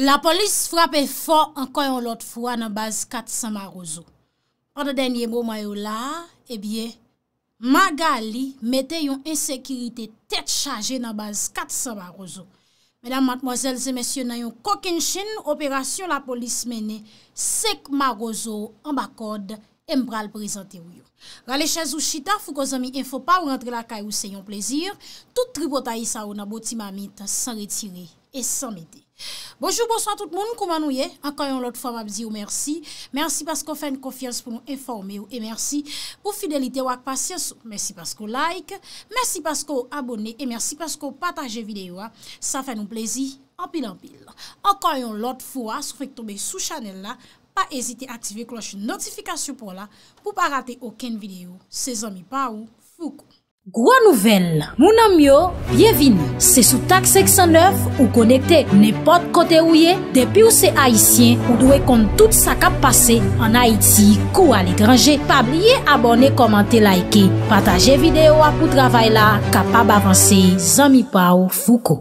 La polis frapè fò anko yon lot fwa nan baz 400 marozou. An de denye mwè mwè yon la, ebyè, magali metè yon insekiritè tèt chajè nan baz 400 marozou. Mèdam matmozèl, zè mèsyon nan yon kokenshin, operasyon la polis mène sek marozou an bakod, embral prezantè wiyo. Rale chèz ou chita, fwou ko zami en fò pa ou rentre la kay ou se yon plezir, tout tribo ta yi sa ou nan boti mamit, san retire et san metè. Bojou, bojou a tout moun koumanou ye Ankanyon lot fwa mabzi ou mersi Mersi paskou fèn kofyans pou nou informe ou E mersi pou fidelite wak pasyans Mersi paskou like Mersi paskou abone E mersi paskou pataje videyo Sa fèn nou plezi Ankanyon lot fwa Sou fèk tobe sou chanel la Pa ezite aktive kloche notifikasyon pou la Pou pa rate oken videyo Se zomi pa ou fukou Gwa nouvel, mounan myo, byevin, se sou tak 609 ou konekte nepot kote ou ye, depi ou se haisyen ou dwe kont tout sa kap pase an Haiti kou al ekranje. Pabliye abone, komante, laike, pataje videyo apou travay la, kapab avanse, zami pa ou fuko.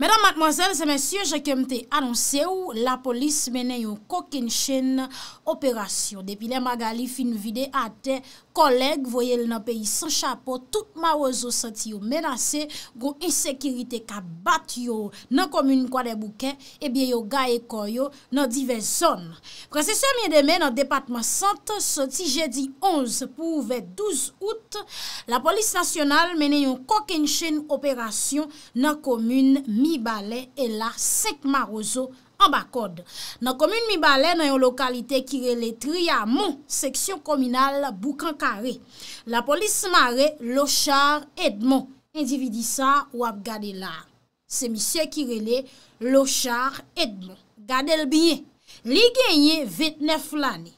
Mèdam matmozèl, zè mèsyè, jè kem te anonsè ou la polis menè yon kokèn chèn operasyon depi lè magali fin vide a te... Koleg, voyel nan peyi san chapo, tout ma wazo soti yo menase, gwo insekirite ka bat yo nan komune kwa de bouken, ebyen yo ga e koyo nan dive zon. Prese semyen deme nan depatman sante, soti je di 11 pou ouve 12 out, la polis nasyonal mene yon kokenshen operasyon nan komune mi bale e la sek ma wazo anay. An ba kode, nan komyne mi bale nan yon lokalite kirele triyamon, seksyon kominal Bukankare, la polis mare lochar edmon, individisa wap gade la. Se misye kirele lochar edmon, gade lbiye, li genye 29 lane.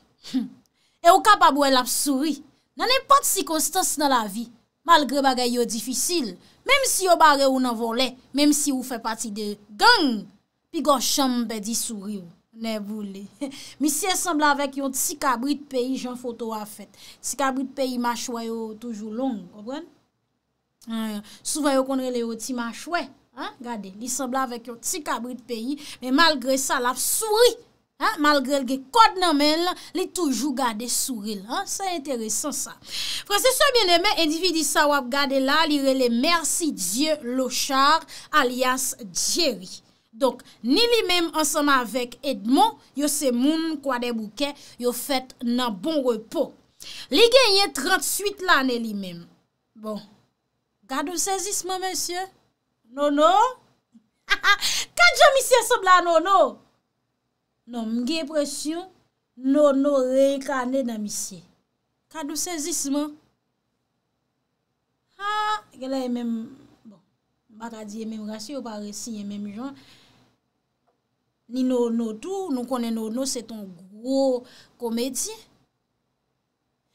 E w ka pa bwe lap souri, nan nempot si konstans nan la vi, malgre bagay yo difisil, menm si yo bare ou nan vole, menm si ou fe pati de gang, pi gò chanm bè di souri ou, ne boulè. Mi si esembla avèk yon ti kabri de peyi, jen foto wè fèt. Ti kabri de peyi, mè chouè yo toujou long, euh, souvè yo konre lè yo ti mè chouè. Gade, li esembla avèk yon ti kabri de peyi, men malgré sa, laf souri, malgré lge kòd nan men lè, li toujou gade souri lè. Sa yon tèresan e sa. Fransè, sa mè ne mè, endifi di sa wè ap gade la, li rele mèrsidye lochar, alias Djeri. Donk, ni li menm ansem avèk Edmo, yo se moun kwa de bouke, yo fèt nan bon repò. Li gen yè 38 lanè li menm. Bon, gado sezisman, mensyè? Nono? Kaj yo misye sopla nono? Non, mge presyon, nono rey kane nan misye. Kado sezisman? Ha, gela yè e menm, bon, baka di yè e menm rasyon, ou pa resi yè e menm joun. Ni nou nou tou, nou konen nou nou, se ton gro komedji.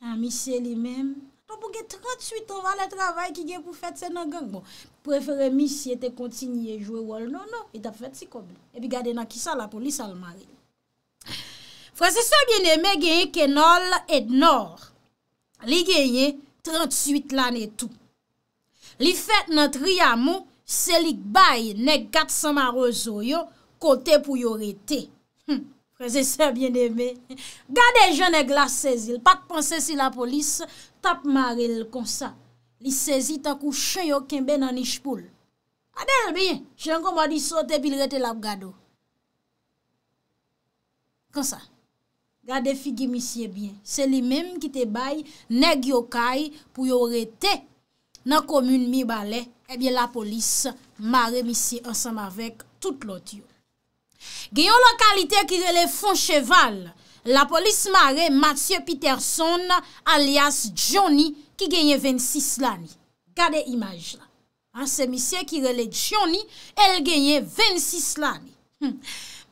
A misye li mem. Ton pou ge 38, on va le travay ki gen pou fet se nan gen. Bon, preferen misye te kontinye jwe wol nou nou, e tap fet si kobli. E bi gade na kisa la polis al mari. Franses sa bine me genye kenol et nor. Li genye 38 lan etou. Li fet nan triyamo, selik baye nek gatsan maro zo yo, Kote pou yo rete. Prese se bien deme. Gade jen e glas sezil. Pak panse si la polis. Tap mare l kon sa. Li sezil takou chen yo kenbe nan ishpoul. Adel biye. Jengou mwa di sote pil rete lab gado. Kon sa. Gade figi misye biye. Se li mem ki te bay. Neg yo kay pou yo rete. Nan komoun mi bale. Ebyen la polis. Mare misye ansam avek. Tout lot yo. Geyon la kalite ki rele Foncheval, la polis mare Mathieu Peterson alias Johnny ki genye 26 lani. Kade imaj la? Se misye ki rele Johnny, el genye 26 lani. Hm.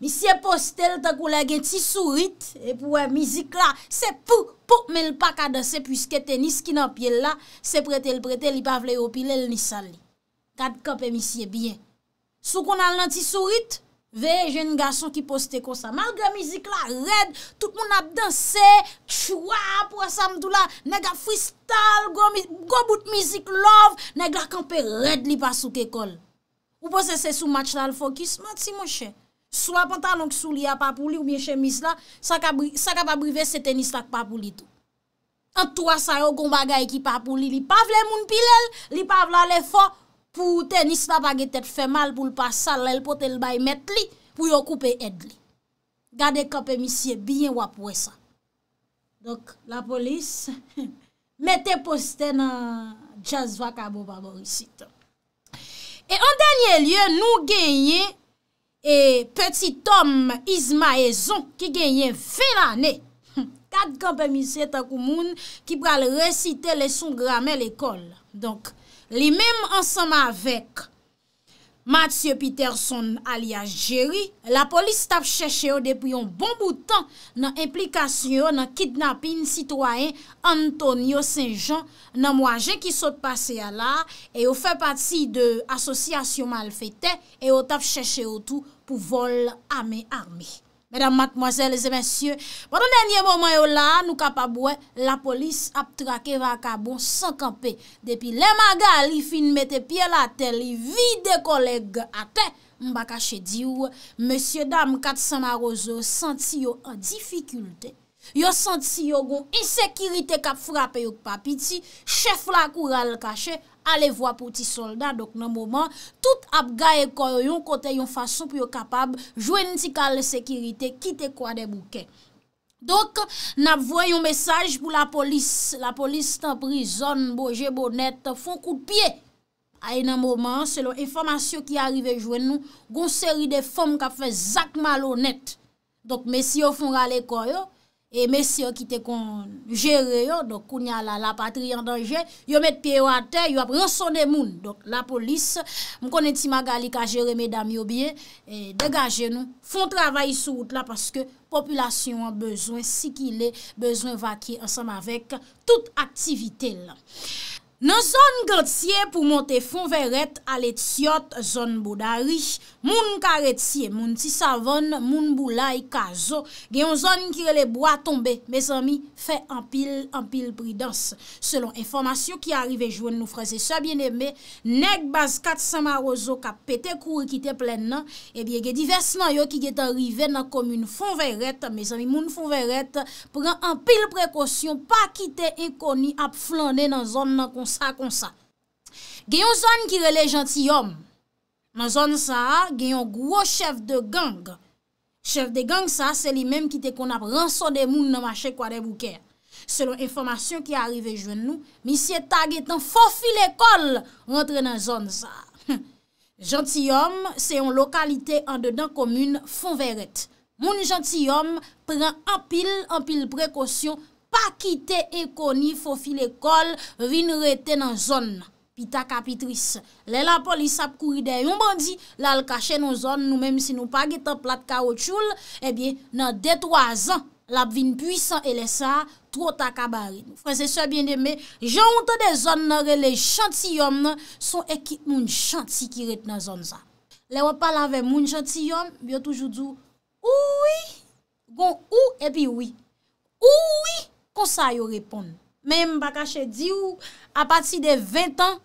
Misye Postel takou la gen ti sourit, e pou wè mizik la, se pou, pou men lpa kade se, pwiske tenis ki nan pie la, se prete lprete li pavle opi lel nisan li. Kade kope misye bien? Sou kon al nan ti sourit? Veye, jen n gason ki poste konsa. Mal gra mizik la, red, tout moun ap danse, chwa, po a samdou la, nega freestyle, go bout mizik, love, nega kampe red li pa sou kekol. Ou posese sou match la l fokis, match si monshe. Sou a pantalon ki sou li a papou li ou bie chemise la, sa ka pa brive se tenis la k papou li tou. An tou a sayo kon bagay ki papou li, li pa vle moun pilel, li pa vle ale fok. pou ou ten isla baget et fè mal pou l'pasal lèl, pou te l'bay met li, pou yo koupe ed li. Gade kampemisye biyen wap wè sa. Dok, la polis, mette poste nan jazz vakabo wap wawousi ton. E an denye lye, nou genye, e peti tom Izma Ezon, ki genye fè la ne, kat kampemisye takou moun, ki pral resite leson grame l'ekol la. Li mem ansama vek Matthew Peterson alias Jerry, la polis tap cheche yo depi yon bon boutan nan implikasyon nan kidnapping sitwayen Antonio Saint-Jean nan mwaje ki sot pase ala e yo fe pati de asosyasyon mal fete e yo tap cheche yo tou pou vol ame arme. Madame, mademoiselle, les messieurs, pendant le dernier moment là, nous capaboué, la police a traqué Vakabon sans campé. Depi les magas, les films métés, les vides collègues atte, on va cacher dire, monsieur, dame, katsana, roseau, senti yo en difficulté. Yo senti yo yon insécurité kap frappé yon papiti, chef la courale cachée. Ale vwa pouti soldat, dok nan mouman, tout ap gaye koyon kote yon fason pou yo kapab, jwen ntika le sekirite, kite kwa de bouke. Dok, nap vwa yon mesaj pou la polis, la polis tan prizon, boje, bo net, fon kout piye. Aye nan mouman, se lo informasyon ki arive jwen nou, goun seri de fom ka fe zak malo net. Dok, mesi yo fon gale koyon, E mese yo ki te kon jere yo, do kounya la, la patri yon danje, yo met piyo a te, yo ap rason de moun. Do la polis, moun konen ti magali ka jere me dam yo biye, degaje nou, fon travay sou out la, paske populasyon an bezwen, si ki le, bezwen vakye ansam avek, tout aktivite la. Nan zon gantye pou monte fon veret Ale tsyot zon boudari Moun karetye, moun tsy savon Moun boulay kazo Gen yon zon yon kirele bo a tombe Me zami, fe ampil, ampil pridans Selon informasyon ki arive Jwen nou fraze sa bieneme Nek baz kat samarozo Ka pete kou kite plen nan Ebye gen diversman yo ki getan rive Nan komoun fon veret Me zami, moun fon veret Pren ampil prekosyon Pa kite ekoni ap flande nan zon nan kon Kon sa, kon sa. Geyon zon ki rele janti yon. Nan zon sa, geyon gwo chev de gang. Chev de gang sa, se li menm ki te kon ap ranso de moun nan mache kwa de bouke. Selon informasyon ki a arrive jwen nou, misye tag etan fofi le kol rentre nan zon sa. Janti yon, se yon lokalite an dedan komoun fon veret. Moun janti yon, pren apil, apil prekosyon, pa ki te ekoni fo fil ekol, vin rete nan zon nan, pi ta kapitris. Le la polis ap kuri de yon bandi, la al kache nan zon, nou menm si nou pa getan plat ka otchoul, ebyen eh nan de twazan, la vin pwisan e lesa, tro ta kabari. Frense se bien deme, jan wote de zon nan rele chantiyon, son ekit moun chanti ki rete nan zon za. Le wapal ave moun chantiyon, biyo toujou djou, oui, gon ou epi oui, oui, kon sa yo repon? Mem bakache di ou, a pati de 20 an,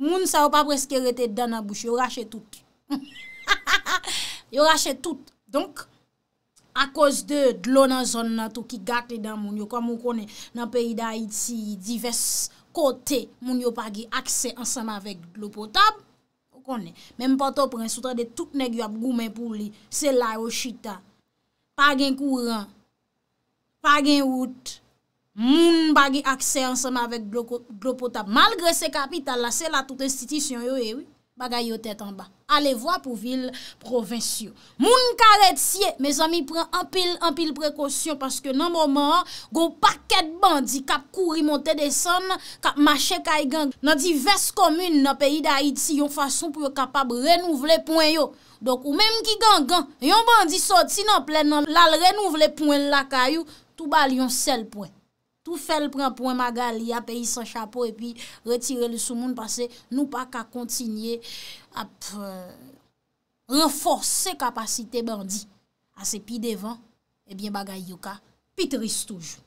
moun sa ou pa preske rete dan na bouch, yo rache tout. Yo rache tout. Donk, a koz de dlo nan zon nan tou ki gakle dan moun yo, kwa moun konen nan peyi da iti, divers kote, moun yo pa ge akse ansama vek dlo potap, moun konen. Mem potap ren, soutan de tout neg yo ap goumen pou li, se la yo chita, pa gen kouran, Pa gen wout, moun bagi akse ansama vek glo potap. Malgre se kapital la, se la tout institisyon yo ewi, eh baga yo tet anba. Ale vwa pou vil provinciyo. Moun karet siye, me zami pren anpil anpil prekosyon. Paske nan mouman, go paket bandi kap kouri monte de san, kap mache kay gang. Nan divers komyne nan peyi da iti, yon fason pou yo kapab renouv le poen yo. Dok ou menm ki gang gang, yon bandi soti nan plen nan lal renouv le poen la kayo. Tou bal yon sel pouen, tou fel pouen pouen magali ap e yi san chapo e pi retire li sou moun pase nou pa ka kontinye ap euh, renforse kapasite bandi a se pi devan e biye bagay yuka pi tristouj.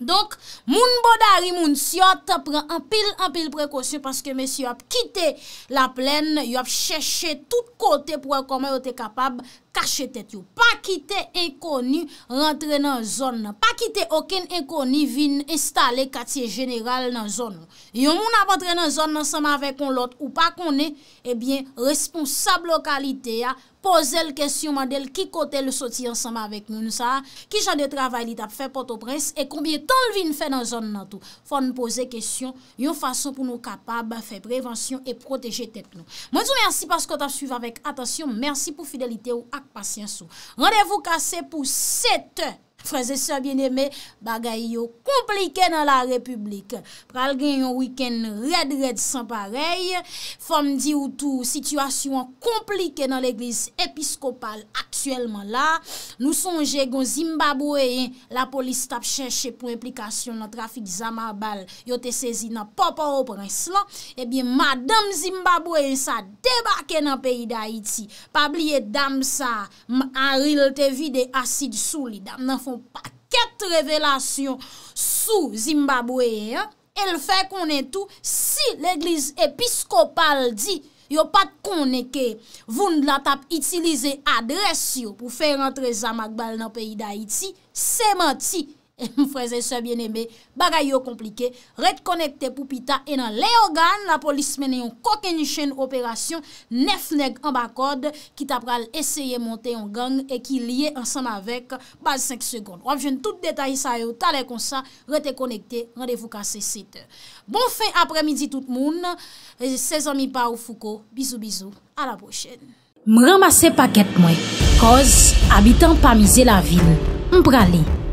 Donk moun bodari moun si yo te pre anpil anpil prekosye paske mesyo ap kite la plen yo ap cheshe tout kote pouen kome yo te kapab kapasite. kache tet yo. Pa kite ekonu rentre nan zon nan. Pa kite oken ekonu vin estale katiye general nan zon nan. Yon moun ap entre nan zon nan sama avek kon lot ou pa kon ne, ebyen eh responsable lokalite ya, pose l kesyon madel ki kote l soti ansama avek moun sa. Ki jan de travay li tap fe poto pres e kombye ton vin fe nan zon nan tou. Fon pose kesyon, yon fason pou nou kapab fe prevensyon e proteje tet nou. Moun tou mersi paskot ap suyve avek. Atasyon, mersi pou fidelite ou akos. pasyensou. Mwen de vou kase pou sete Fransese bien eme, bagay yo komplike nan la republik. Pral gen yon wiken red red san parey. Fom di ou tou, situasyon komplike nan l'eglise episkopal aktuelman la. Nou sonje gen Zimbabwe, la polis tap chenche pou implikasyon nan trafik zama bal. Yo te sezi nan popor ou prens lan. Ebyen eh madame Zimbabwe sa debake nan peyi da Haiti. Pabli e dam sa, an ril te vide asid souli. Dam nan fom Pa ket revelasyon Sou Zimbabwe El fe konen tou Si l'eglise episkopal di Yo pat konen ke Voun la tap itilize adres yo Pou fe rentre Zama Gbal na peyi da iti Se mati mou freze se bieneme, bagay yo komplike ret konekte pou pita enan leo gan, la polis menen yon koken yon chen operasyon nef neg an bak kode, ki ta pral esye monte yon gang, e ki liye ansan avek, bas 5 sekonde wap jen tout detay sa yo, talen konsa ret konekte, randevou ka se sit bon fe apre midi tout moun se zan mi pa ou fuko bizou bizou, a la pochene m ramase paket mwen koz, abitan pa mize la vil m prale